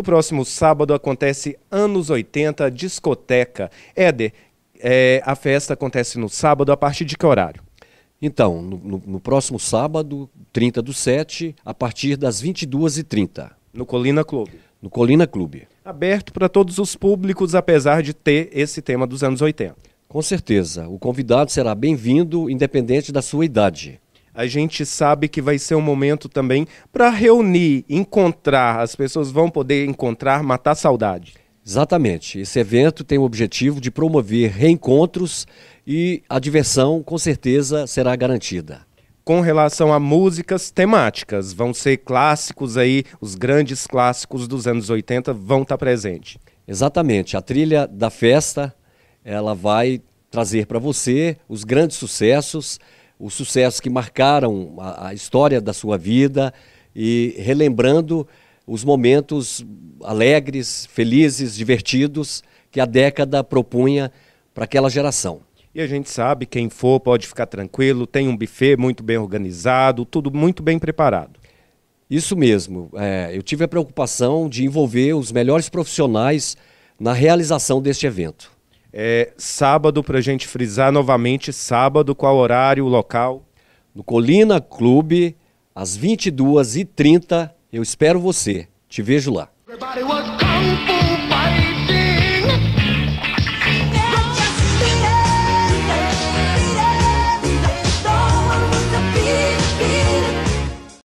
No próximo sábado acontece Anos 80 Discoteca. Éder, é, a festa acontece no sábado, a partir de que horário? Então, no, no, no próximo sábado, 30 do 7, a partir das 22h30. No Colina Clube? No Colina Clube. Aberto para todos os públicos, apesar de ter esse tema dos anos 80. Com certeza. O convidado será bem-vindo, independente da sua idade a gente sabe que vai ser um momento também para reunir, encontrar, as pessoas vão poder encontrar, matar saudade. Exatamente. Esse evento tem o objetivo de promover reencontros e a diversão, com certeza, será garantida. Com relação a músicas temáticas, vão ser clássicos aí, os grandes clássicos dos anos 80 vão estar tá presentes. Exatamente. A trilha da festa, ela vai trazer para você os grandes sucessos os sucessos que marcaram a, a história da sua vida e relembrando os momentos alegres, felizes, divertidos que a década propunha para aquela geração. E a gente sabe, quem for pode ficar tranquilo, tem um buffet muito bem organizado, tudo muito bem preparado. Isso mesmo. É, eu tive a preocupação de envolver os melhores profissionais na realização deste evento. É, sábado, para a gente frisar novamente, sábado, qual horário, local? No Colina Clube, às 22h30. Eu espero você. Te vejo lá. Everybody